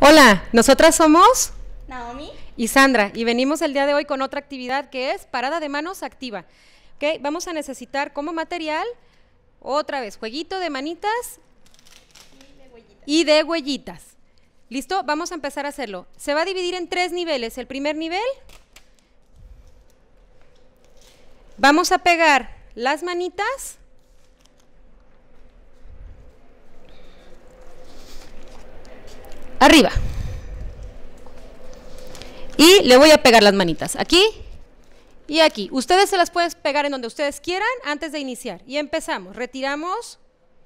Hola, nosotras somos Naomi y Sandra y venimos el día de hoy con otra actividad que es parada de manos activa. ¿Okay? Vamos a necesitar como material otra vez jueguito de manitas y de, huellitas. y de huellitas. ¿Listo? Vamos a empezar a hacerlo. Se va a dividir en tres niveles. El primer nivel, vamos a pegar las manitas arriba. Y le voy a pegar las manitas, aquí y aquí. Ustedes se las pueden pegar en donde ustedes quieran antes de iniciar. Y empezamos, retiramos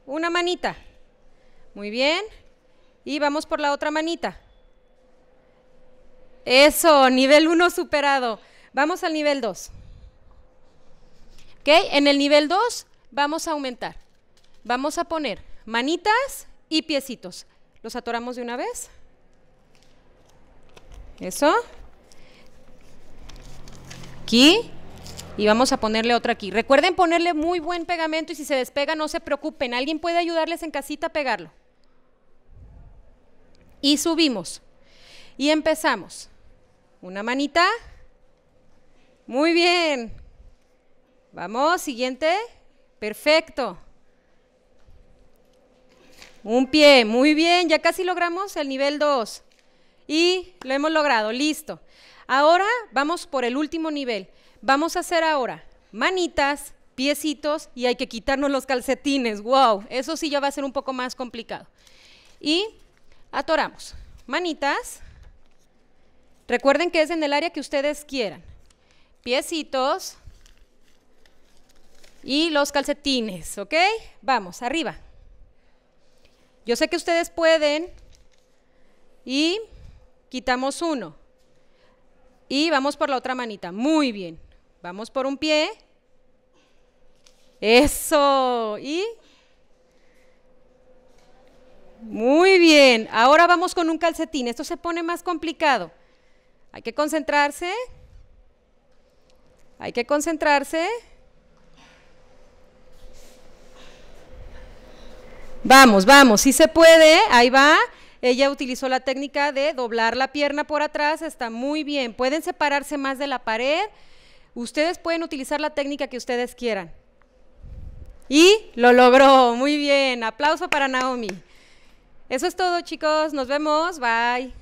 una manita. Muy bien. Y vamos por la otra manita. Eso, nivel 1 superado. Vamos al nivel 2. ¿Ok? En el nivel 2 vamos a aumentar. Vamos a poner manitas y piecitos. ¿Los atoramos de una vez? Eso. Aquí. Y vamos a ponerle otra aquí. Recuerden ponerle muy buen pegamento y si se despega no se preocupen. Alguien puede ayudarles en casita a pegarlo. Y subimos. Y empezamos. Una manita. Muy bien. Vamos, siguiente. Perfecto. Un pie, muy bien, ya casi logramos el nivel 2. Y lo hemos logrado, listo. Ahora vamos por el último nivel. Vamos a hacer ahora manitas, piecitos y hay que quitarnos los calcetines. ¡Wow! Eso sí ya va a ser un poco más complicado. Y atoramos. Manitas. Recuerden que es en el área que ustedes quieran. Piecitos y los calcetines, ¿ok? Vamos, arriba. Yo sé que ustedes pueden y quitamos uno. Y vamos por la otra manita. Muy bien. Vamos por un pie. Eso. Y muy bien, ahora vamos con un calcetín. Esto se pone más complicado. Hay que concentrarse. Hay que concentrarse. Vamos, vamos, si se puede, ahí va. Ella utilizó la técnica de doblar la pierna por atrás, está muy bien. Pueden separarse más de la pared. Ustedes pueden utilizar la técnica que ustedes quieran. Y lo logró, muy bien. Aplauso para Naomi. Eso es todo, chicos. Nos vemos. Bye.